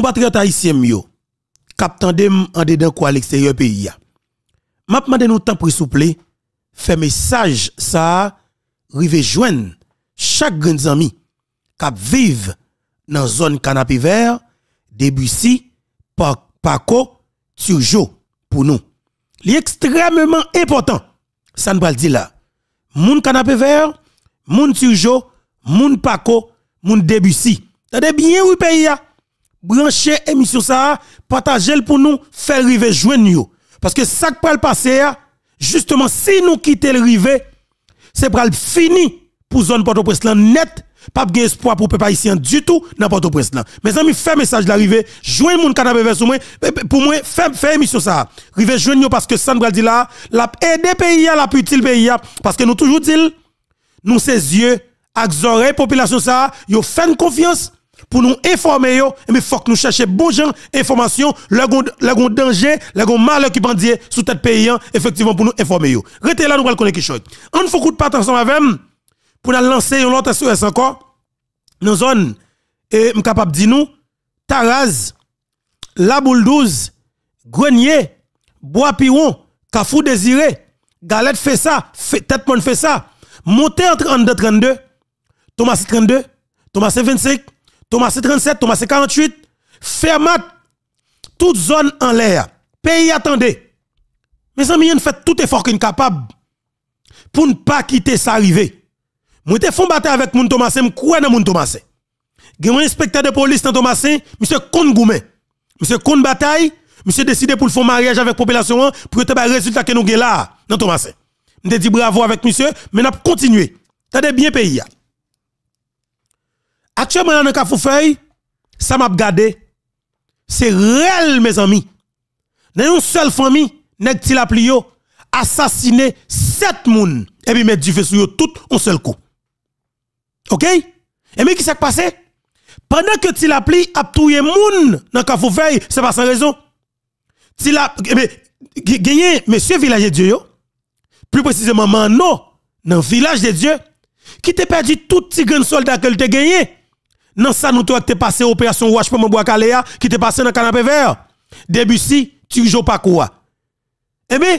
compatriotes haïtiens yo cap tandem en dedans quoi à l'extérieur pays ya m'a demandé nous temps pour souple faire message ça rive joindre chaque grand ami cap vive dans zone canapé vert Debussy Paco Turjo pour nous l'extrêmement important ça ne pas dire là moun canapé vert moun Turjo moun Paco moun Debussy Tade bien oui pays branchez émission ça, partagez-le pour nous, faire river joindre Parce que ça qui va le passer, justement, si nous quittons le river, c'est pour fini pour zone Port-au-Prince net. Pas de espoir pour peuple haïtien du tout dans où au Mes amis, faites message l'arrivée, joignez mon canapé vers moi, eh, eh, pour moi, faites émission ça. River joignez parce que ça nous dit là, la aider pays la plus utile pays parce que nous toujours dit nous ces yeux, la population ça, yo fait confiance pour nous informer yo, mais faut que nous cherchions bon genre information, le gon danger, le gon mal qui bandier sous tête paysan hein, effectivement pour nous informer yo. là nous allons connaître quelque chose. On ne faut pas pas ensemble avec pour nous lancer une autre SOS encore dans zone et me capable dire nous Taraz, La Boule 12, Grenier, Bois Piron, Kafou Désiré, Galette fait ça, Tête fait ça. Monter entre 32 32, Thomas 32, Thomas 25 Thomas 37, Thomas 48, fermat toute zone en l'air. Pays attendez. Mes amis, on fait tout effort qu'on est capable pour ne pas quitter sa arriver. Moi te une battre avec mon Thomas, je crois dans mon Thomas. un inspecteur de police dans Thomas, monsieur Kon Monsieur Kon bataille, monsieur décidé pour le faire mariage avec population pour que le résultat que nous avons là dans Thomas. Je dit bravo avec monsieur, mais nous continuer. T'as bien pays. Actuellement, dans le Cafoufeuille, ça m'a regardé. C'est réel, mes amis. Dans une seule famille, nest la plio, assassiné sept personnes et puis mettre du feu sur tout un seul coup. OK? Et eh mais qui s'est passé? Pendant que Tilapli a tué moun dans Ce c'est pas sans raison. Tilapli, eh mais, gagné, monsieur village de Dieu, plus précisément Mano, dans le village de Dieu, qui t'a perdu tout petit grand soldat que as gagné dans ça, nous avons passé opération Wash pour bois Kalea, qui te passé dans le canapé vert. Debussy, tu joues pas quoi. Eh bien,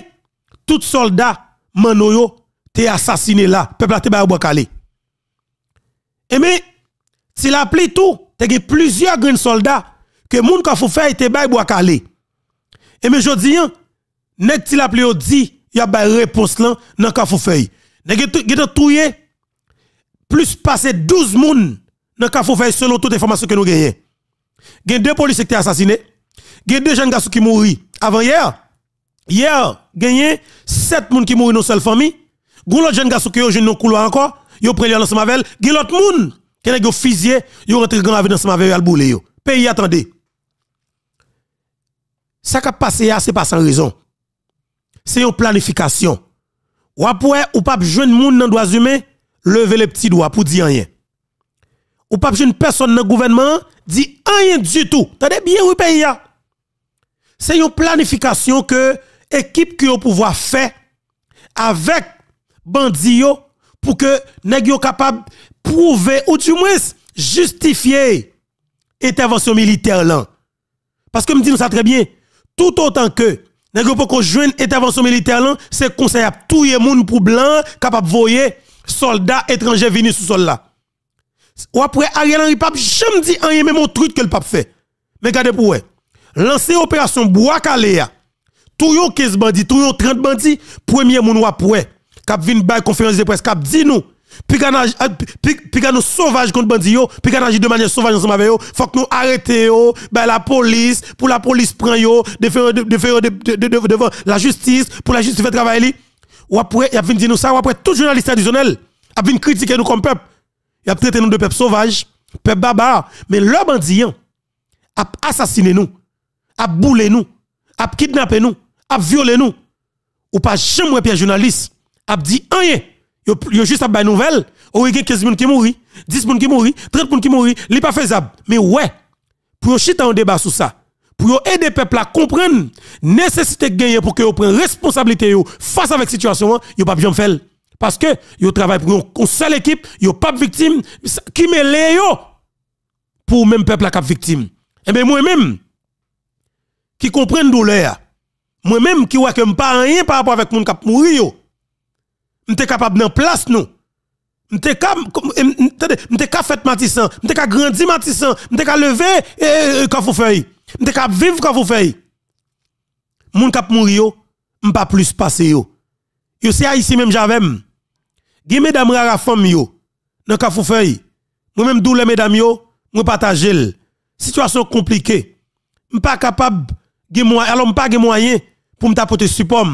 tout soldat, manoyo, t'es assassiné là. Peuple a te bois calé. Eh bien, si la pli tout, t'es plusieurs grands soldats que moun ka fou fait te bay bois calé. Eh bien, je dis, ce que la pli yo dit, y a bay réponse là dans ka fou fait. Nèg touye plus passé 12 moun dans Cafoufeuille selon toutes les informations que nous gagnons. Il y a deux policiers qui assassinés. Il y deux jeunes garçons qui mourent avant hier. Hier, il sept personnes qui mourent dans seule famille. Il y a jeune garçon qui joué dans le couloir encore. Ils ont pris le lance avec Il y a l'autre monde qui été fusillé. Ils ont rentré dans le avec et il Le Pays, attendez. Ça qui a passé, ce n'est pas sans raison. C'est une planification. Ou après, ou pas jeune monde dans le droits humains, lever les petits doigts pour dire rien ou pas une personne dans le gouvernement dit rien du tout. bien, oui, pays. Ben, c'est une planification que l'équipe qui au pouvoir fait avec bandits pour que nèg capable prouver ou du moins justifier intervention militaire Parce que me dit ça très bien, tout autant que nèg pas pour une intervention militaire là, c'est conseil tout le monde pour blanc capable voyer soldats étrangers venir sous sol là. Ou après, Ariel Henry Pape, jamais dit rien, même un truc que le pape fait. Mais gardez pour eux. Lancer opération Bois Kalea. Tout yon 15 bandits, tout yon 30 bandits, premier moun ou après. Kap vin bay conférence de presse, cap dis nous. Piganage, euh, nous sauvage contre bandits yo, piganage de manière sauvage ensemble avec yo, faut que nous arrêtions ben la police, pour la police prend yo, de faire de, devant la justice, pour la justice fait travail li. Ou après, y a vin dit ça, ou après tout journaliste traditionnel, a vin critiquer nous comme peuple. Il a traité nous de peuple sauvage, peuple barbare. Mais le bandit hein, a assassiné nous, a boulé nous, a kidnappé nous, a violé nous. Ou pas jamais un journaliste a dit rien. Il juste a des nouvelle, ou il y a 15 personnes qui mourent, 10 personnes qui mourent, 30 personnes qui mourent, n'est pas faisable. Mais ouais, pour chiter un débat sur ça, pour aider le peuple à comprendre nécessité de gagner pour que vous responsabilité face à la situation, yo pas jambe faire. Parce que yo travaille pour une seule équipe, yo pas victime, qui mêle yo pour même peuple qui victime. Et eh ben moi-même, qui comprend douleur, moi-même qui vois que je pas rien par rapport avec mon cap mouri yo. M'te capable d'en place nous. M'te capable eh, fait Matissan, m'te capable grandir Matissan, m'te capable lever eh, quand vous feuille, m'te capable vivre quand vous faites. Mon cap mourir yo, m'pas plus passer yo. Yo c'est ici même j'avais gen mesdames rara femme yo dans Kafoufeuille. Moi même doule mesdames yo, moi partager situation compliquée. M'pas pas capable gen moyen alors pas gen moyen pour m'apporter support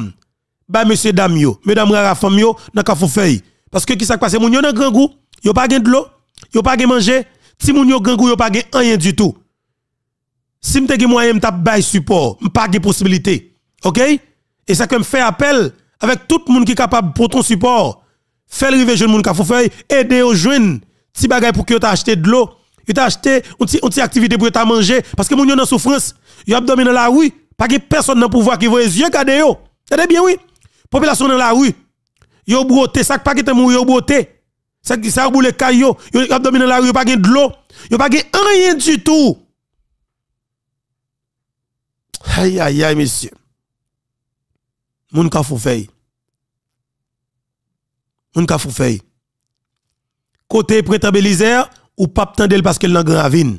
ba monsieur dame yo, mesdames rara femme yo dans parce que qui s'est passé moun yo dans grand goût, yo pas gen de l'eau, yo pas gen manger, si moun yo grand goût yo pas gen rien du tout. Si m'te gen moyen m'tap bay support, m'pas gen possibilité. OK Et ça que me fait appel avec tout le monde qui capable pour ton support Fais le river jeune moun ka feuille aider aux jeunes, petit bagage pour que tu acheté de l'eau, tu as acheté une petite activité pour ta manger parce que moun yo en souffrance, yo abdomen dans la rue, pas que personne n'a pouvoir qui voit les yeux kade yo. C'est bien oui. Population dans la rue, yo broté, ça pas que te mou yo broté. Ça ça boule kayo yo abdomen dans la rue, pas eu de l'eau, yo pas eu rien du tout. Aïe aïe aïe monsieur. Moun ka feuille moun ka feuille. Côté printemps ou pas tendel parce qu'elle n'a grand ravine.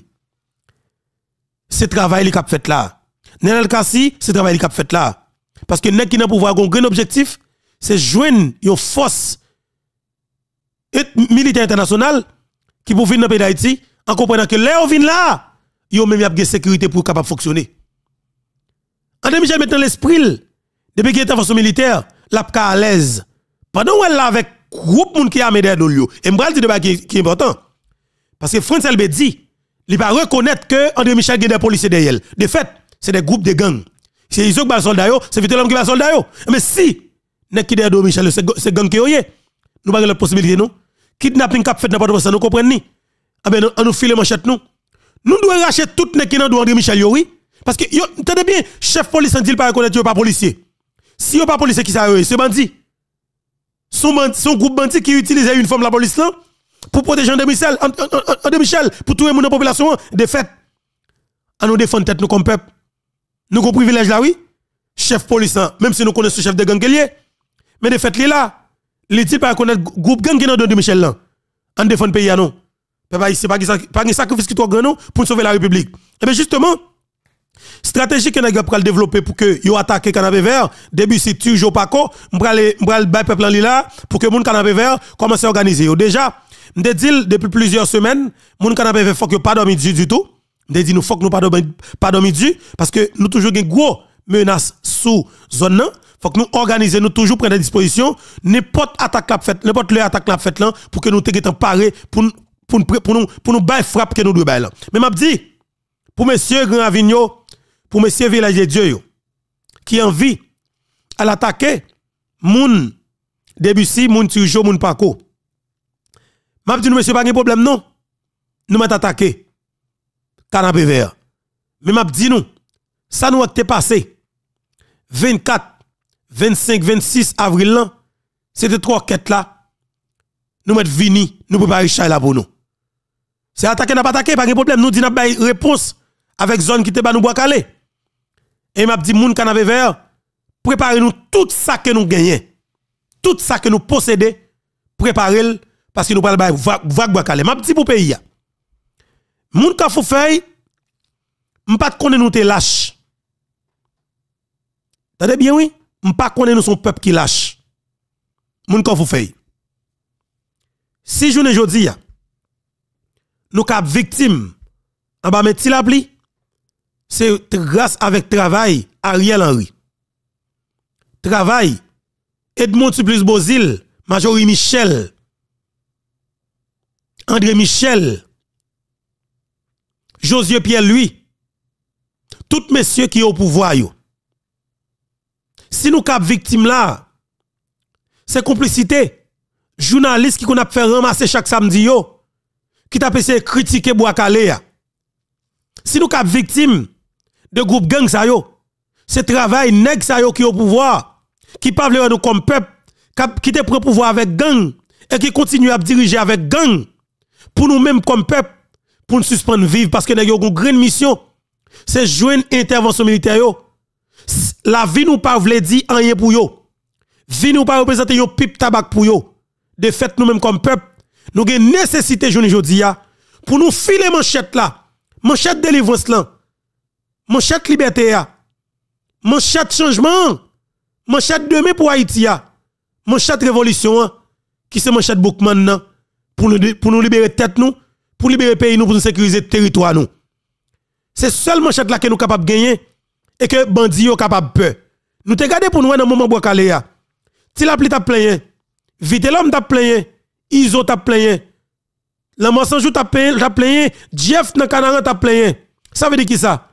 C'est travail li a fait là. Nenel Kassi, c'est travail li a fait là. Parce que nek qui n'a pouvoir un grand objectif, c'est joindre une force militaire internationale qui peut venir dans le pays d'Haïti, en comprenant que là, on vient là, ils ont même une sécurité pour capable fonctionner. En André Michel maintenant l'esprit, depuis qu'il est en force militaire, l'apka à l'aise. Pendant qu'elle est là avec groupe moun qui a mis derrière l'eau. Et m'bral dit de ba qui est important. Parce que France LB dit, il va reconnaître que André Michel est des policiers derrière. De fait, c'est des groupes de gangs. C'est ils qui va soldat yo, c'est l'homme qui va soldat e Mais si, nek qui derrière Michel, c'est gang qui est nous avons la possibilité, non? Kidnapping cap fait n'importe quoi, nous comprenons ni. Ah ben, on nous file manchette, nous. Nous devons racheter tout les qui nous André Michel, oui. Parce que, tenez bien, chef police, ne dit pas reconnaître, pas policier. Si yon pas policier qui ça, c'est bandit son, groupe bandit qui utilisait une forme la police pour protéger André Michel, André Michel pour tout le monde la population. De fait, à nous défendre tête nous comme peuple. Nous avons privilège là, oui. Chef police, hein, même si nous connaissons le chef de gang mais de fait, il est là. Les types connaissent connaître groupe gang qui est dans André Michel là. On défend le pays à nous. Peuple haïtien, pas de sacrifice qui est grand pour sauver la République. Et eh bien justement, Stratégie que nous avons développer pour que yo attaquer canapé vert, début c'est toujours pas quoi m'pral le le peuple là pour que le canapé vert commence à organiser. Déjà, nous dit depuis plusieurs semaines, mon canapé vert faut que pas dormir du tout. nous dit nous faut que nous pas dormir pas dormir du parce que nous toujours une gros menace sous zone Il Faut que nous organiser nous toujours prendre disposition n'importe attaque la fait n'importe le attaque la fait là pour que nous t'étions parés pour pour pour nous pour nous bay frappe que nous devons là. Mais m'a dit pour monsieur Grand Avignon pour monsieur village de Dieu qui en vie à l'attaquer moun Debussy, moun Turjo, moun Paco. M'a dit monsieur pas de problème non. Nous m'a attaqué canapé vert. Mais m'a dit nous ça nous a été passé 24 25 26 avril c'était trois quêtes là. Nous mettre vini, nous préparer chay là pour nous. C'est attaquer n'a pas attaqué, pas de problème, nous dit n'a pas bah, réponse avec zone qui te pas nous bois calé. Et m'a dit, moun canapé vert, préparez-nous tout ça que nous gagnons. Tout ça que nous possédons, préparez-le parce que nous parlons de vague bakale. M'a dit pour pays. Moun ka fou feuille, m'pas connaît nous te lâche. T'as bien oui, m'pas connaît nous son peuple qui lâche. Moun ka fou feuille. Si journée jodi nous cap victime en bas mettre la pli c'est grâce avec travail Ariel Henry. Travail Edmond Suplice Bozil, Majorie Michel, André Michel, Josué Pierre lui, tous messieurs qui ont le pouvoir Si nous cap victime là, c'est complicité. journalistes qui qu'on a fait ramasser chaque samedi yo, qui t'a essayé critiquer Si nous cap victimes de groupe gang ça yo. C'est travail nèg ça yo qui au pouvoir, qui parle nous comme peuple, qui te prend pouvoir avec gang et qui continue à diriger avec gang pour nous-mêmes comme peuple pour nous suspendre vivre parce que nous avons une grande mission c'est une intervention militaire la vie nous parle vle dit rien pour yo vie nous pas représenter yo pipe tabac pour yo de fait nous-mêmes comme peuple nous avons nécessité aujourd'hui jodi pour nous filer manchette là manchette délivrance là mon chèque liberté mon chèque changement mon chèque demain pour Haïti mon chèque révolution qui c'est manchette Boukman pour nous pour nous libérer tête nous pour libérer pays nous pour nous sécuriser territoire nous c'est mon manchette là que nous capable gagner et que bandi sont capable peur nous te gardé pour nous dans moment bois calé si la pli t'a plein vite l'homme t'a plein iso t'a plein la mensonge t'a plein t'a plein Jeff dans canaran t'a plein ça veut dire qui ça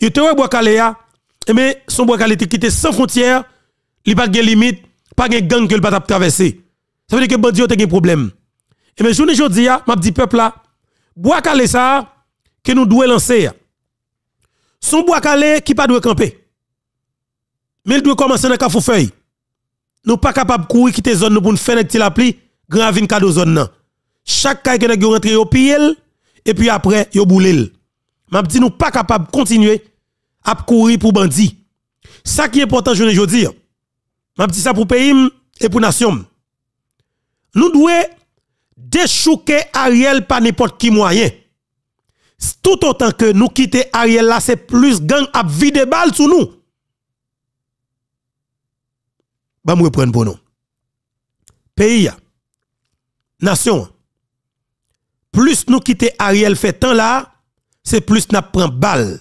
yo te wè calé ya, e mais son calé te quitté sans frontières, li pas de limite, pas de gang que le pas traverser. Ça veut dire que bandi yo te gen problème. E et mais journée jodi ya, m'a dit peuple là, calé ça que nous doit lancer. Son calé qui pas doit camper. Mais il doit commencer dans feuille. Nous pas capable de courir quitter zone nous pour nous faire petit la pli, gravine cadeau zone là. Chaque caille que nous rentre au pile et puis après yo e boulil. M'a dit nous pas capable continuer à courir pour bandit. Ça qui est important, je veux dire. Je dis ça pour pays et pour nation. Nous devons déchouquer Ariel par n'importe qui moyen. Tout autant que nous quitter Ariel là, c'est plus gang à vider balles sur nous. Je vais reprendre pour nous. Pays, nation, plus nous quitter Ariel fait tant là, c'est plus nous prenons balle.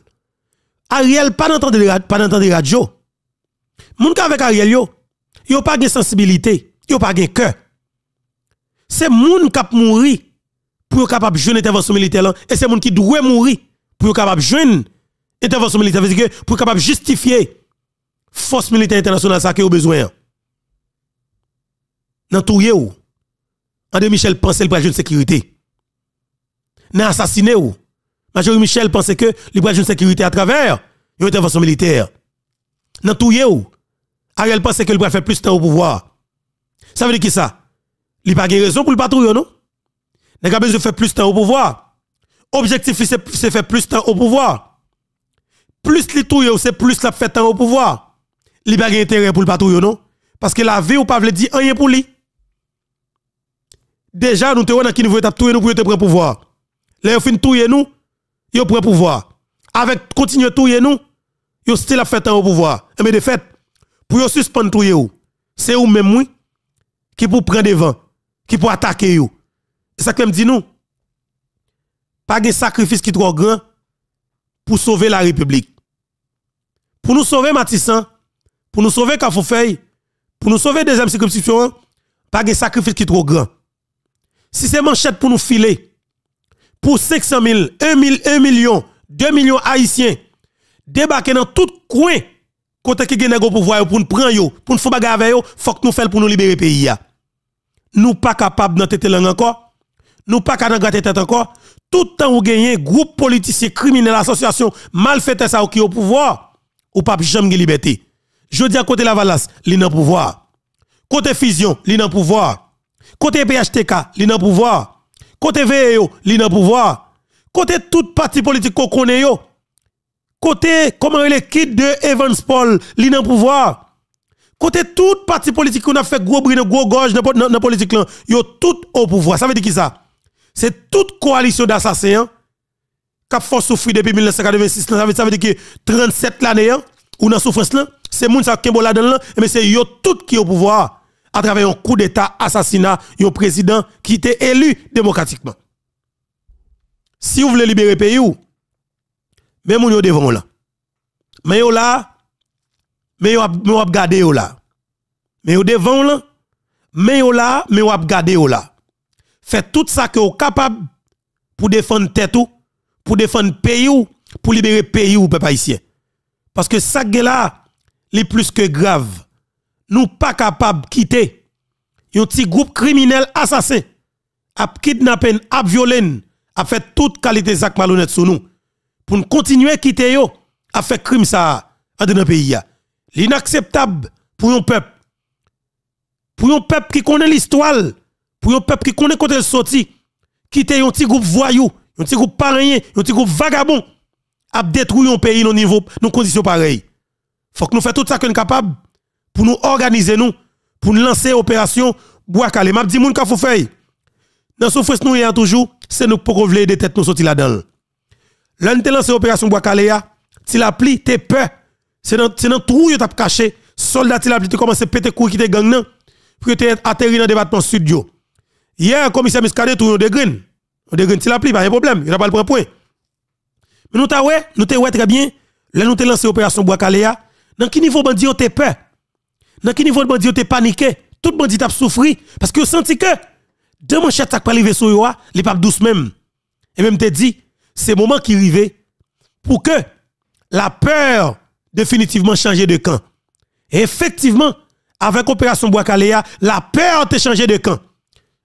Ariel pas d'entendre pas gens radio. Moun avec Ariel yo, yo pas de sensibilité, yo pas de cœur. C'est moun kap mouri pour capable jeune intervention militaire et c'est moun qui doit mourir pour capable jeune intervention militaire veut dire pour capable justifier force militaire internationale ça que a besoin. Nan tout ou André Michel pensait le pour la sécurité. Nan assassiné ou Major Michel pensait que l'Ibral une sécurité à travers une intervention militaire. Dans tout ou, Ariel pensait que pourrait fait plus de temps au pouvoir. Ça veut dire qui ça? Il pas de raison pour le patrouille, non? Il a besoin de faire plus de temps au pouvoir. Objectif, c'est faire plus de temps au pouvoir. Plus les touille, c'est plus la fait temps au pouvoir. Il pas intérêt pour le patrouille, non? Parce que la vie ou pas veut dire rien pour lui. Déjà, nous te dans qui nous veut tout nous pour te prendre pouvoir. Là, ils fin tout nous, yo le pouvoir. Avec continue touyer nous, yo still a fait au pouvoir. Et eh, mais de fait, pour yo suspendre touyer ou, c'est ou même moi qui pour prendre devant, qui pour attaquer yo. C'est ça que me dit nous. Pas de sacrifice qui trop grand pour sauver la République. Pour nous sauver Matissan, hein. pour nous sauver Kafoufey. pour nous sauver deuxième circonscription, hein. pas de sacrifice qui trop grand. Si c'est manchette pour nous filer, pour 500 000, 1, 000, 1 million, 2 millions haïtiens débarquer dans tout coin côté qui gagne le pouvoir pour nous prendre pour nous faire bagarre avec yo, faut que nous fassions pour nous libérer pays Nous pas de nous langue encore. Nous pas capable nous faire. encore. Tout le temps où un groupe politicien criminel association malfaiteurs ça qui au pouvoir ou pas jamais de liberté. Je dis à côté la valas, li dans pouvoir. Côté fusion, li dans pouvoir. Côté PHTK, li le pouvoir. Côté VE, li pouvoir. Côté tout parti politique qu'on connaît Côté comment il est de Evans Paul, li pouvoir. Côté tout parti politique qu'on a fait gros bruit, gros gorge dans la politique là, yo tout au pouvoir. Ça veut dire qui ça C'est toute coalition d'assassins qui a souffert depuis 1986 ça veut, dire que 37 l'année hein, ou dans souffrance là, c'est moun ça qui là dedans mais c'est yo tout qui au pouvoir à travers un coup d'État, assassinat, un président qui était élu démocratiquement. Si vous voulez libérer le pays, même vous devant là. Mais vous là, mais vous gardé là. Mais vous devant là, mais vous là, mais vous gardé là. Faites tout ça que vous êtes capable pour défendre tête ou, pour défendre pays ou, pour libérer pays ou peuple haïtien. Parce que ça là, est plus que grave nous pas capables de quitter un petit groupe criminel assassin à kidnapper, à violer, à faire toute qualité de malhonnête sur nous pour nous continuer à quitter yo à faire crime ça dans notre pays. L'inacceptable pour un peuple. Pour un peuple qui connaît l'histoire, pour un peuple qui connaît côté sorti, quitter un petit groupe voyou, un petit groupe parrainien, un petit groupe vagabond a détruire un pays dans nos conditions pareilles. Faut que nous fassions tout ça que nous sommes capables pour nous organiser nous, pour nous lancer opération bois calé. M'a dit moun ka fou feuille. Dans souffrance nous avons toujours, c'est nous pour des têtes nous sortir là-dedans. L'on te lancé opération bois calé si l'appli, la pli t'es peur. C'est dans c'est dans trou t'a caché, soldat ti la pli te commencé péter cou qui te gang nan pour te atterri dans département sud studio. Hier commissaire Miscadé tourne de green. De green ti la pli pas de problème, il n'a pas le point. Mais nous t'a ouais, nous t'es ouais très bien. Là nous te lancé opération bois calé Dans quel niveau ont t'es peur dans quel niveau de bandit t'es paniqué? Tout bandit a souffri parce que senti que deux manchettes ça pas arrivé sur yo, les pas douce même. Et même te dit, c'est moment qui arrive pour que la peur définitivement changer de camp. effectivement, avec opération Boakalea, la peur a changé de camp.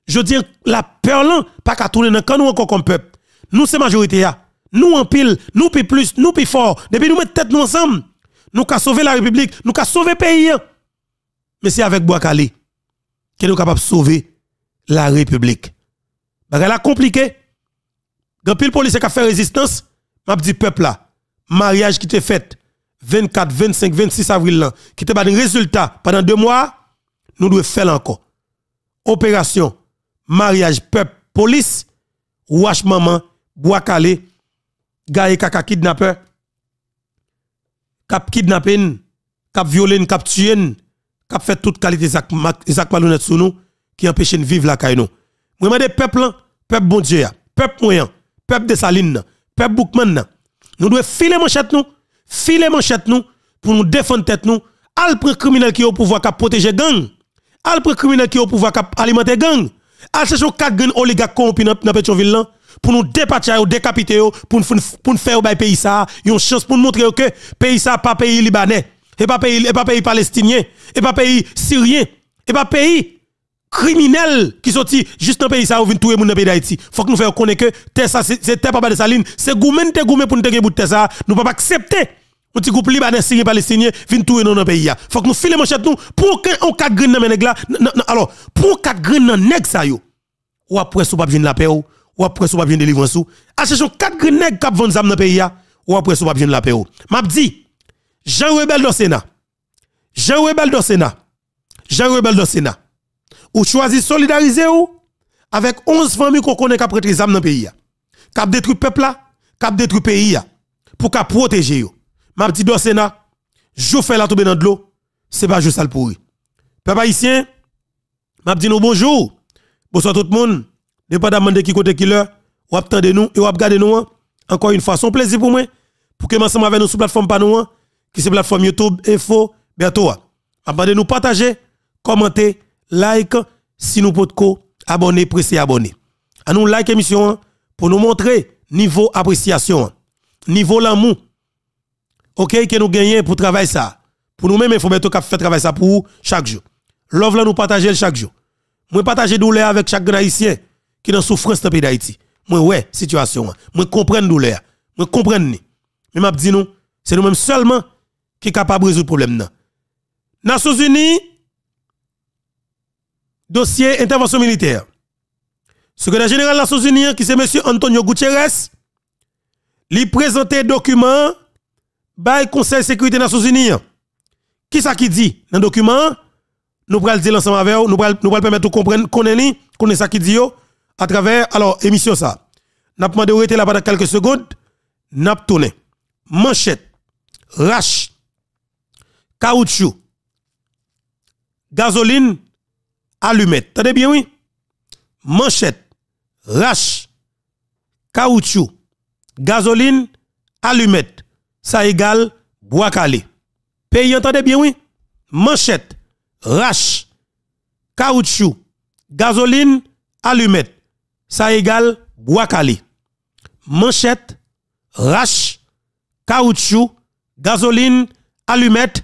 Je dis la peur n'a pas qu'à tourner dans camp nous encore comme peuple. Nous c'est majorité Nous en pile, nous plus plus, nous plus fort. Depuis nous mettre tête nous ensemble, nous qu'à sauver la République, nous qu'à sauver pays. Mais c'est avec Boakale que nous capable de sauver la République. elle a compliqué. Dans pile police qui a fait résistance, m'a dit peuple là, mariage qui te fait 24, 25, 26 avril qui te pas de résultat pendant deux mois, nous devons faire encore. Opération, mariage, peuple, police, wash maman, bois calé, gaye kaka kidnapper, kap kidnapping, kap violin, kap qui a fait toute qualité Isaac Malounet sur nous, qui empêche de vivre la caille nous. Moi, je demande peuple, peuple bon Dieu, peuple moyen, peuple de Saline, peuple Boukman, nous devons filer manchette nous, filer manchette nous, pour nous défendre tête nous, al prend criminel qui a au pouvoir qui protéger gang, al prendre criminel qui a au pouvoir qui alimenter gang, al chercher quatre gang oligarques corrompus dans ville là, pour nous dépatcher ou décapiter pour nous faire au pays ça, une chance pour nous montrer que pays ça pas pays libanais et pas pays et pas pays palestinien et pas pays syrien et pas pays criminel qui sorti juste dans pays ça ou vinn le moun dans pays d'Haïti faut que nous faire connaître que terre ça c'est pas pas de saline c'est goumen te goumen pour nous te bout de ça nous pas accepter un petit groupe libanais syrien palestinien vinn non dans pays faut que nous filer manchette nous pour qu'on quatre graines dans nèg là alors pour quatre graines dans nèg ça yo ou après ça pas venir la paix ou après sous pas venir délivrance ou achète quatre graines nèg cap vendent zam dans pays ou après ça pas venir la paix m'a dit Jean Rebelle dans le Sénat. Jean Rebelle dans le Sénat. Jean Rebel dans le Sénat. Ou vous solidariser ou avec 11 familles qu'on connaît qui prêté dans le pays. Qui détruit le peuple là, ont détruit le pays pour cap protéger yo. M'a dit dans Sénat, je fais la tomber dans de ce n'est pas juste ça le pourri. Peuple haïtien, m'a dit nous bonjour. Bonsoir tout le monde. ne pas demander qui côté qui l'heure, ou attendez nous et ou regardez nous hein. encore une fois un plaisir pour moi pour que ensemble avec nous sur plateforme pas hein qui c'est plateforme YouTube Info bientôt. Abonnez nous partager, commenter, like si nous pouvons abonner, pressez abonner. À nous like émission hein, pour nous montrer niveau appréciation, hein. niveau l'amour. OK que nous gagnons pour travailler ça. Pour nous mêmes il faut bientôt faire travailler ça pour chaque jour. Love là nous partager chaque jour. Moi partager douleur avec chaque haïtien qui est dans souffrance dans pays d'Haïti. Moi ouais, situation. Hein. Moi comprendre douleur. Moi comprendre. Mais m'a dit nous, c'est nous mêmes seulement qui est capable de résoudre le problème. Nations Unies, dossier intervention militaire. Secrétaire général des Nations Unies, qui c'est M. Antonio Guterres, lui présenté document par le Conseil de sécurité des Nations Unies. Qui ça qui dit dans le document Nous allons dire ensemble avec vous, nous allons nous permettre de comprendre qu'on est qu'on est ça qui dit à travers alors émission ça. N'a pas demandé là pendant quelques secondes, n'a pas tourné. Manchette, rache caoutchouc, gasoline, allumette. Tenez bien, oui. Manchette, rache, caoutchouc, gasoline, allumette. Ça égale bois calé. Pays, bien, oui. Manchette, rache, caoutchouc, gasoline, allumette. Ça égale bois calé. Manchette, rache, caoutchouc, gasoline, allumette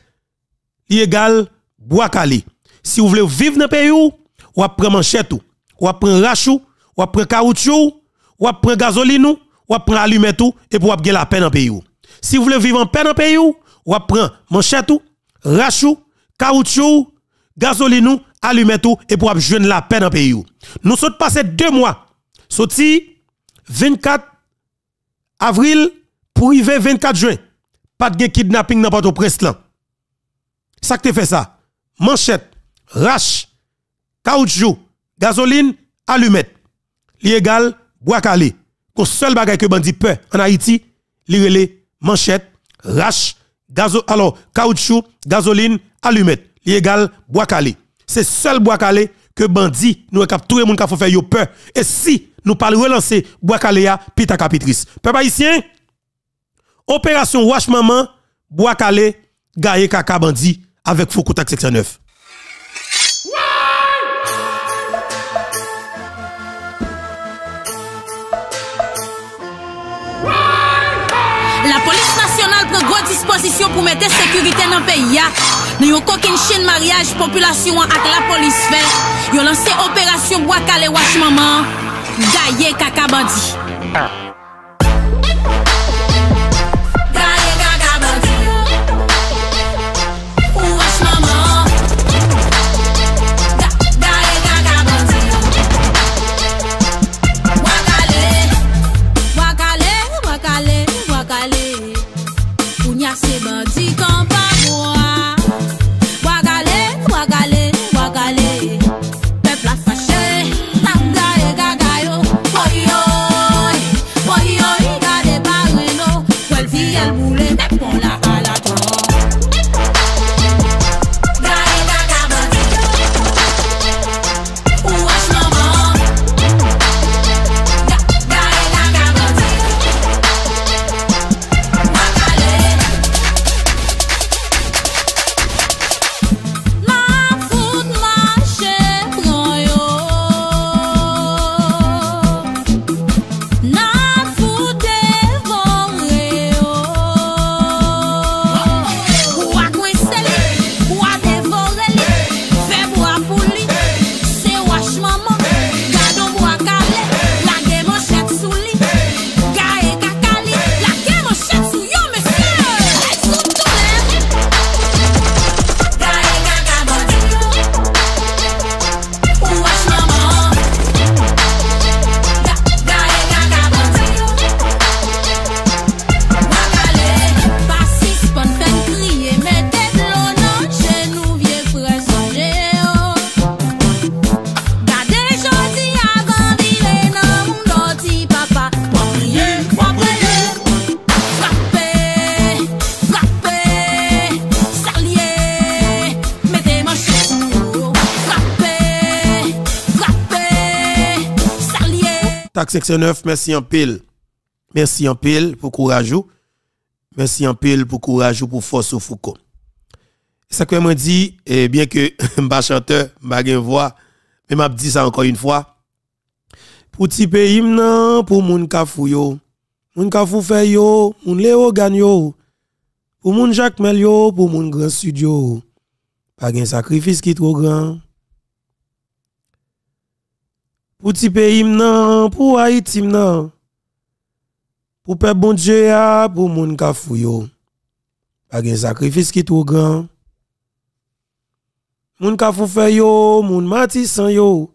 est égal bois calé. Si vous voulez vivre dans le pays, vous apprenez manchette ou, ou rachou, ou apprenez caoutchouc, ou apprenez gazoline, ou, prenez prendre allumette et vous apprenez la peine dans pays Si vous voulez vivre en paix dans pays ou, ou apprenez manchette rachou, caoutchouc, gazoline, ou, allumette et vous apprenez la peine dans pays Nous sommes passés deux mois, sorti 24 avril pour arriver 24 juin. Pas de kidnapping dans port au ça que tu fais ça. Manchette, rache, caoutchouc, gasoline, allumette. L'égal, bois calé. Qu'on seul bagage que bandit peut en Haïti, les manchette, rache, gazo, alors, caoutchouc, gasoline, allumette. L'égal, bois calé. C'est seul bois calé que bandit nous cap tout le monde qui fait peur. Et si nous parlons relancer bois à pita capitrice. Peuple haïtien, opération Wash Maman, bois calé, gaye kaka Bandi, avec Foucault 69. La police nationale prend gros disposition pour mettre sécurité dans le pays. Nous avons coquin chaîne mariage population avec la police fait. Ils ont lancé opération bois cale wash maman. Gaillé caca bandi section 509, merci en pile. Merci en pile pour courage. Merci en pile pour courage pour force au Foucault. Ça que m'a dit, eh bien que je chanteur, je voix, mais m'a dit ça encore une fois. Pour petit pays, non, pour moun kafou yo. Moun kafou fait yo, moun léo gagne yo. Pour moun Jacques Mel yo, pour moun grand studio. Pas un sacrifice qui est trop grand. Pou ti pe im nan, pou a it im nan. Pou pe bon dje ya, pou moun ka fuyo. Pag en sakrifis ki tro gran. Moun ka fufay yo, moun mati san yo.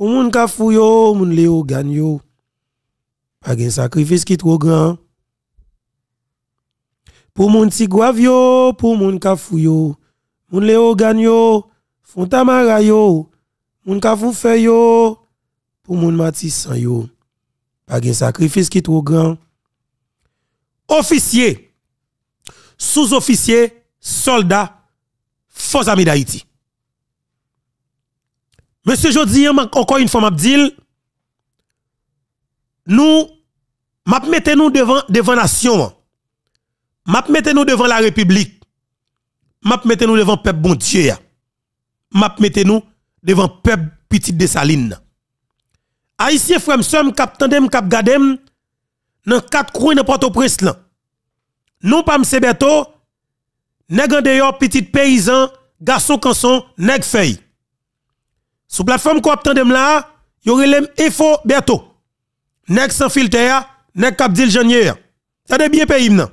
Pou moun ka fuyo, moun le yo ganyo. Pag en sakrifis ki tro gran. Pou moun ti gwav yo, pou moun ka fuyo. Moun le yo ganyo, foun tamara yo. Moun ka fufay yo. pour mon Matisse yo pas un sacrifice qui est trop grand officier sous-officier soldat force amie d'Haïti Monsieur Jodi hein, encore une fois m'abdil, nous Map nous devant devant nation hein. m'a mettez nous devant la république m'a mettez nous devant peuple bon Dieu hein. m'a mettez nous devant peuple petite Saline. Haïtien frère somme cap tandem cap gadem dans quatre coins de Port-au-Prince là. Non pas Monsieur beto, nègre d'ailleurs, petit paysan, garçon canson, nègre feuille. Sous plateforme quoi tandem là, y aurait l'aime info beto. nègre sans filtre nègre cap dil janier. Ça de bien pays nan.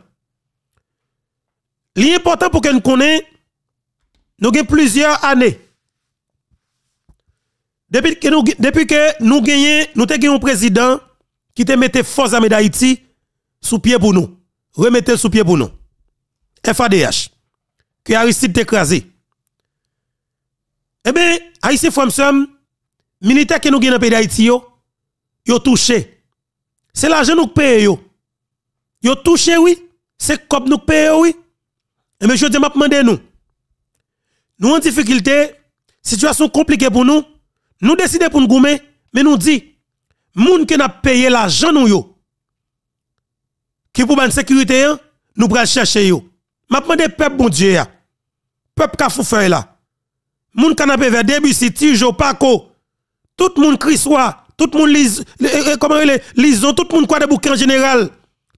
L'important pour qu'elle connaisse nous avons plusieurs années depuis que nous, depuis que nous gagnons, nous avons un président qui te mettait force à d'Haïti sous pied pour nous. Remettez sous pied pour nous. FADH. Que Aristide t'écrasé. Eh bien, Haïti sommes militaires qui nous gagnons dans le pays d'Haïti, yo touché. C'est l'argent que nous paye yo. Yo touché oui, c'est comme nous paye oui. Et eh bien, je te demande nous. Nous en difficulté, situation compliquée pour nous. Nous décidons pour nous gommer, mais nous disons, moun qui n'a payé l'argent nous qui pour la sécurité, nous prenons chercher yo. M'a des peuple bon Dieu, peuple ka fou feuille là. ont fait vers si Tijo, Paco, tout moun soit, tout moun monde comment il est, Lison, tout moun quoi de bouquin en général,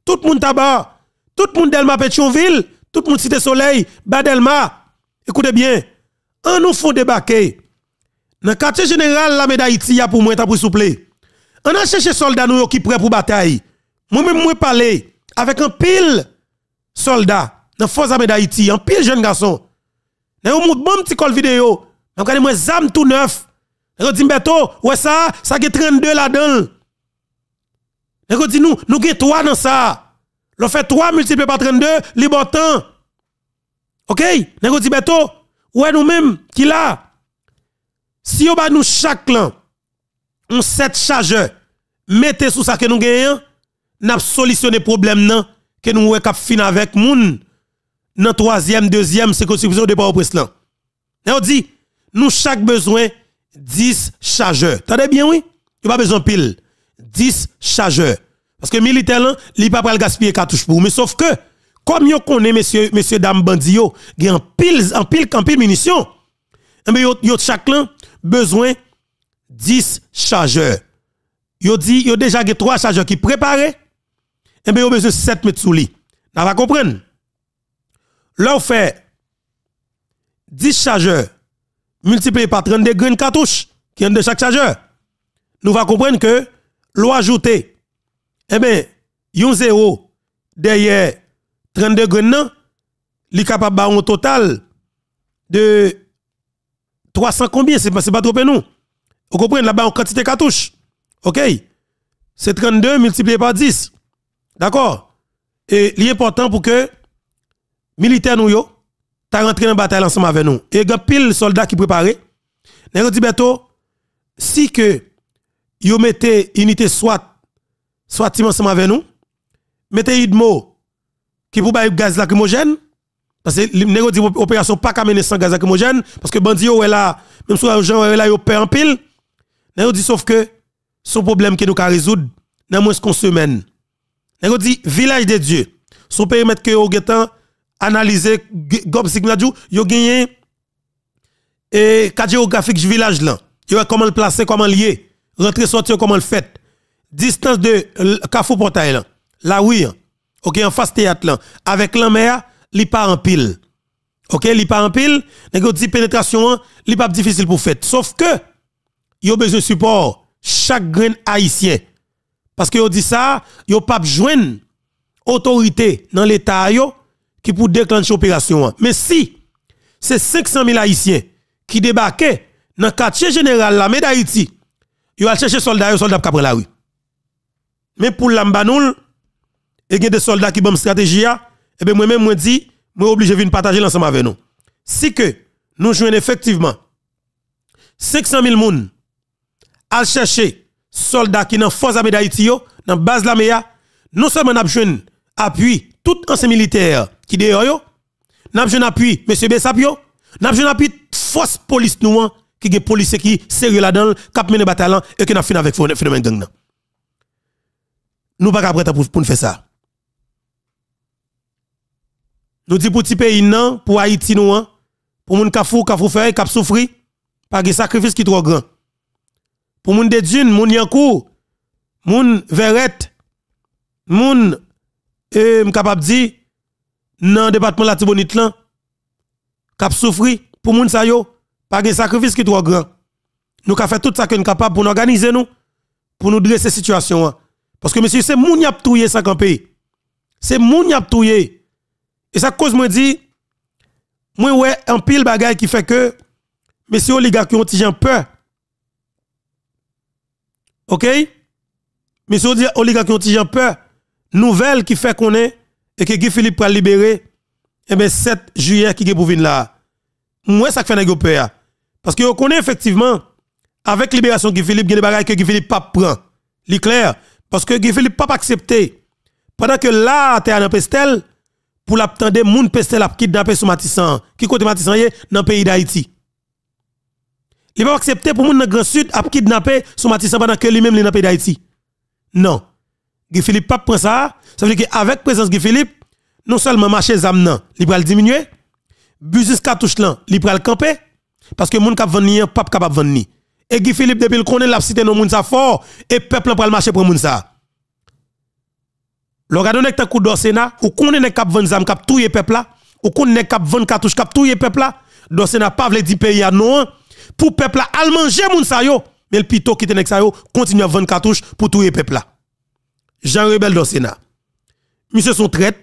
tout le monde tabac, tout le monde Delma Pétionville, tout le monde Cité Soleil, Badelma. Écoutez bien, on nous font débarquer. Dans le quartier général, la médaille a pour moi, pour souple. On a cherché soldats nous qui prêts pour bataille. Moi-même, moi parlé avec un pile soldat dans force armée d'Haïti, un pile jeune garçon. Dans un bon petit col vidéo, dit regardé moi zam tout neuf. nous dit Beto, ouais ça, ça a 32 là-dedans. Nèg dit nous, nous avons 3 dans ça. L'on fait 3 multiplié par 32, libre temps. OK? Nèg dit Beto, ouais nous-mêmes qui là si on bat nous chaque clan, on sept chargeurs, mettez sous ça que nous gagnons, n'a solutionné problème nan, que nous avons cap fin avec moun dans troisième, deuxième construction de port au Et on dit nous chaque besoin 10 chargeurs. Tendez bien oui, il pas besoin pile 10 chargeurs parce que militaire là, il pas le gaspiller cartouche pour mais sauf que comme vous connaît Monsieur Monsieur dames Bandi, yo, il en pile en pile munitions. Mais eh ben, yo, chaque clan besoin 10 chargeurs. Yo dit, yo déjà 3 chargeurs qui préparé. Et bien, eh ben, yo besoin 7 mètres sous lit. N'a va comprendre. Là, on fait 10 chargeurs multiplié par 32 de cartouche, qui est de chaque chargeur. Nous va comprendre que l'on ajoute, eh bien, yon zéro derrière 32 graines, il est capable un total de 300 combien C'est pas, pas trop nous. Vous comprenez là-bas en quantité cartouche. OK C'est 32 multiplié par 10. D'accord Et l'important pour que militaires nous yo rentré dans bataille ensemble avec nous. Et a pile soldats qui préparé. avons dit si que yo mettez unité soit soit ensemble avec nous, mettez idmo qui pour bailler gaz lacrymogène parce que les négociations opération pas qu'à mener sans gaz lacrymogène, parce que bandit ouais là, même si les gens là, ils paient en pile. Négo dit sauf que son problème que nous à résoudre, dans moins qu'on semaine. Négo dit village de Dieu, son périmètre que au avez analyser gob avez yo gagné et carte géographique du village là. va comment le placer, comment lier, rentrer sortir comment le fait. Distance de Kafou Portail là. La oui. Hein. OK en face théâtre là avec la mer li pas en pile. OK, li pas en pile, dit pénétration, li pas difficile pour faire. Sauf que yo besoin support chaque grain haïtien. Parce que yo dit ça, yo pas joine autorité dans l'état qui pour déclencher l'opération. Mais si c'est 500 000 haïtiens qui débarquaient dans le quartier général la d'Haïti, ils cherché chercher soldats, soldats qui la rue. Mais pour l'ambanoul, il e y a des soldats qui ont une stratégie, eh bien, moi-même, moi dis, moi obligé de partager l'ensemble avec nous. Si que nous jouons effectivement 500 000 personnes à chercher soldats qui dans force armée d'Haïti, dans base de la e non seulement nous avons appui tout ancien militaire qui dehors, nous avons appui M. Bessapio, nous avons appui force police nous, hein, qui est policiers qui sérieux là-dedans, qui le bataillon et qui n'a fini avec le phénomène gang. Nous ne pouvons pas prêts pour, faire ça. Nous disons pour petit pays, non, pour Haïti, nous, les hein. pour qui ont fait, qui ont souffert, pas de sacrifice qui trop grands. Pour moun de dune, moun yankou, moun ont moun, eh, dire, dans le département la Tibonite, qui ont souffert, pour moun sa yo, pas de sacrifice qui trop grand. Nous avons fait tout ça que nous capable pour nous organiser nous, pour nous dresser cette situation. Hein. Parce que monsieur, c'est moun ça C'est moun et ça cause moi dit, moi ouais, un pile bagaille qui fait que, monsieur les qui ont un peur. Ok? Monsieur les oligarques qui ont un peur. Nouvelle qui fait qu'on est, et que Guy Philippe va libérer, et eh ben 7 juillet qui est pour venir là. Moi, ça fait un peur. Parce que vous connaissez effectivement, avec libération Guy Philippe, il y a des que Guy Philippe pas prend. C'est clair. Parce que Guy Philippe pas accepté. Pendant que là, tu es à Pestel, pour l'attendre moun peste la kidnapper sous Matissan qui côté Matissan yé dans le pays d'Haïti il pas accepter pour moun dans grand sud a kidnapper sous Matissan pendant que lui-même est dans le pays d'Haïti non Guy Philippe pas prend ça ça veut dire qu'avec présence Guy Philippe non seulement marché zam nan il va diminuer business cartouche là il va parce que moun k'ap venir pas capable venir. et Guy Philippe depuis le connaît l'a cité non moun sa fort et peuple pral le marcher pour moun sa. Lorsque nek sénat. un connaît ou konnen nek kap vendre zam kap le peuple là, ou konnen 20 kap qui cartouche kap peuple là, sénat pas vle di pays a non hein. pour peuple la al manger moun mais le pito qui nek sa yo continue à vendre cartouche pour le peuple là. Jean Rebel sénat. Monsieur son traite,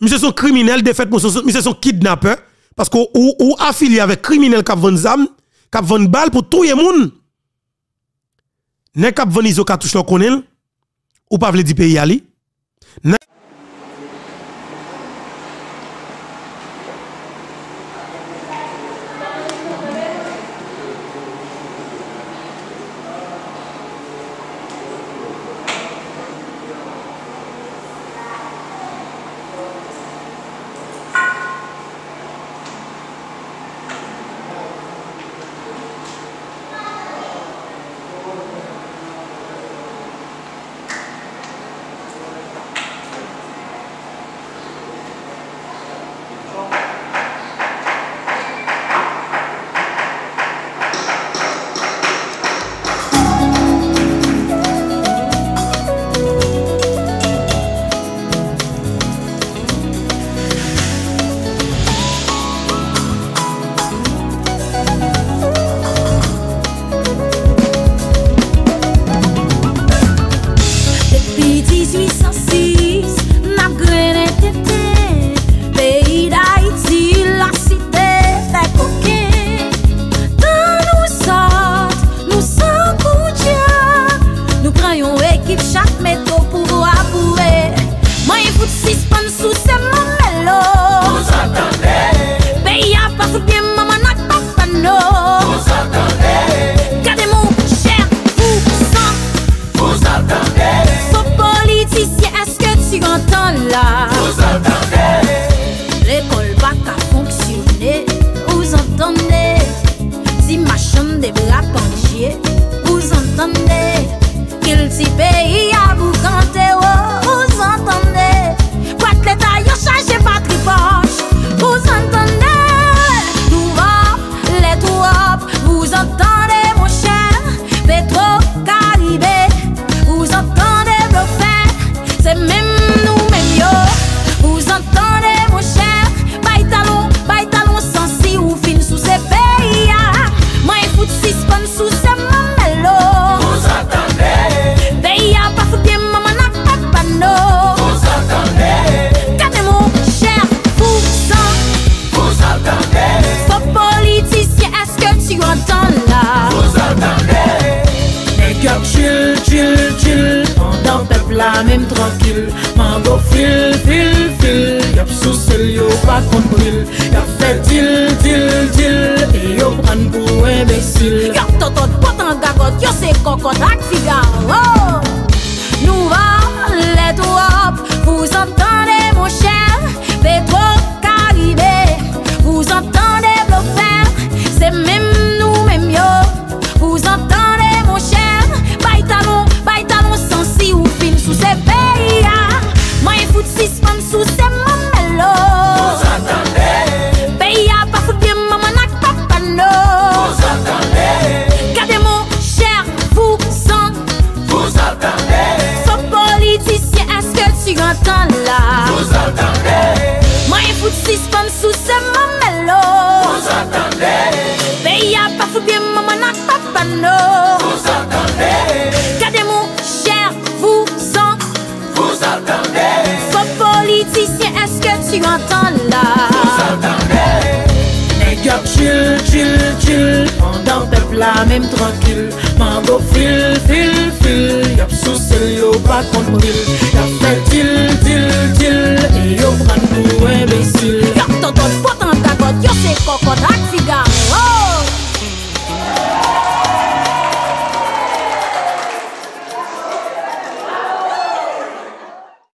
monsieur son criminel de monsieur son kidnapper, parce que ou, ou affilié avec criminel qui vendre zam, kap balles pour touye moun. Nek kap vendre iso cartouche ou pas di pays ali